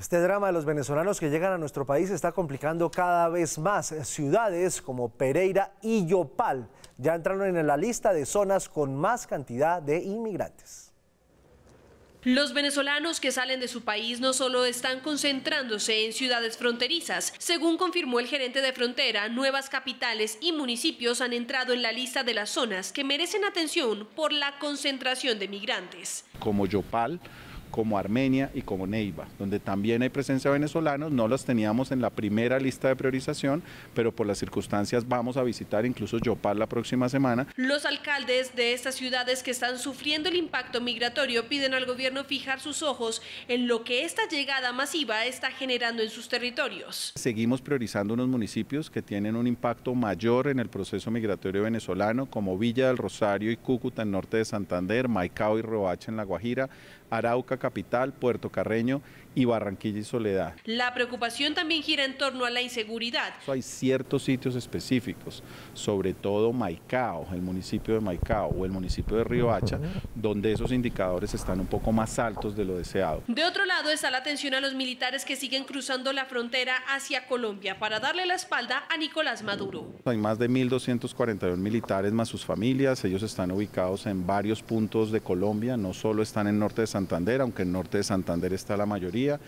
Este drama de los venezolanos que llegan a nuestro país está complicando cada vez más. Ciudades como Pereira y Yopal ya entraron en la lista de zonas con más cantidad de inmigrantes. Los venezolanos que salen de su país no solo están concentrándose en ciudades fronterizas, según confirmó el gerente de frontera, nuevas capitales y municipios han entrado en la lista de las zonas que merecen atención por la concentración de migrantes. Como Yopal, como Armenia y como Neiva, donde también hay presencia de venezolanos, no las teníamos en la primera lista de priorización, pero por las circunstancias vamos a visitar incluso Yopal la próxima semana. Los alcaldes de estas ciudades que están sufriendo el impacto migratorio piden al gobierno fijar sus ojos en lo que esta llegada masiva está generando en sus territorios. Seguimos priorizando unos municipios que tienen un impacto mayor en el proceso migratorio venezolano, como Villa del Rosario y Cúcuta en norte de Santander, Maicao y Roacha en La Guajira, Arauca Capital, Puerto Carreño y Barranquilla y Soledad. La preocupación también gira en torno a la inseguridad. Hay ciertos sitios específicos, sobre todo Maicao, el municipio de Maicao o el municipio de Riohacha, donde esos indicadores están un poco más altos de lo deseado. De otro lado está la atención a los militares que siguen cruzando la frontera hacia Colombia para darle la espalda a Nicolás Maduro. Hay más de 1.241 militares más sus familias, ellos están ubicados en varios puntos de Colombia, no solo están en norte de Santander, aunque en el norte de Santander está la mayoría.